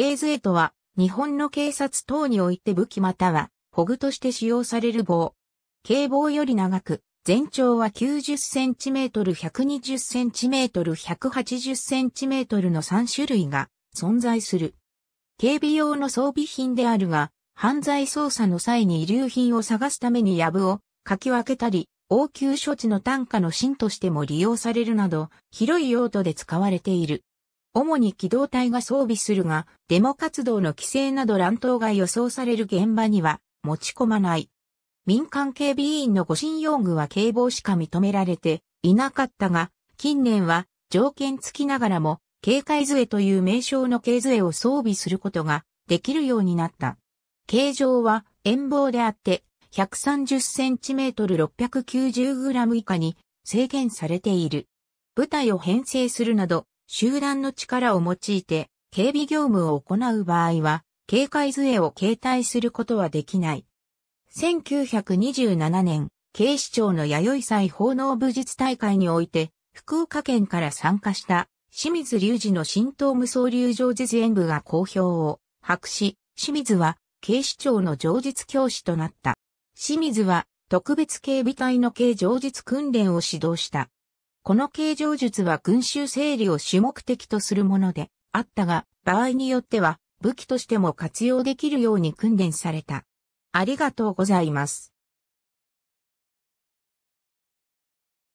ケ図ズとは、日本の警察等において武器または、ホグとして使用される棒。警棒より長く、全長は 90cm、120cm、180cm の3種類が存在する。警備用の装備品であるが、犯罪捜査の際に遺留品を探すために藪をかき分けたり、応急処置の単価の芯としても利用されるなど、広い用途で使われている。主に機動隊が装備するが、デモ活動の規制など乱闘が予想される現場には持ち込まない。民間警備員の護身用具は警棒しか認められていなかったが、近年は条件付きながらも、警戒杖という名称の軽杖を装備することができるようになった。形状は遠棒であって、130cm690g 以下に制限されている。部隊を編成するなど、集団の力を用いて警備業務を行う場合は、警戒杖を携帯することはできない。1927年、警視庁の弥生祭奉納武術大会において、福岡県から参加した清水隆二の新東無双流上実演部が公表を博し、清水は警視庁の上実教師となった。清水は特別警備隊の警上実訓練を指導した。この形状術は群衆整理を主目的とするものであったが、場合によっては武器としても活用できるように訓練された。ありがとうございます。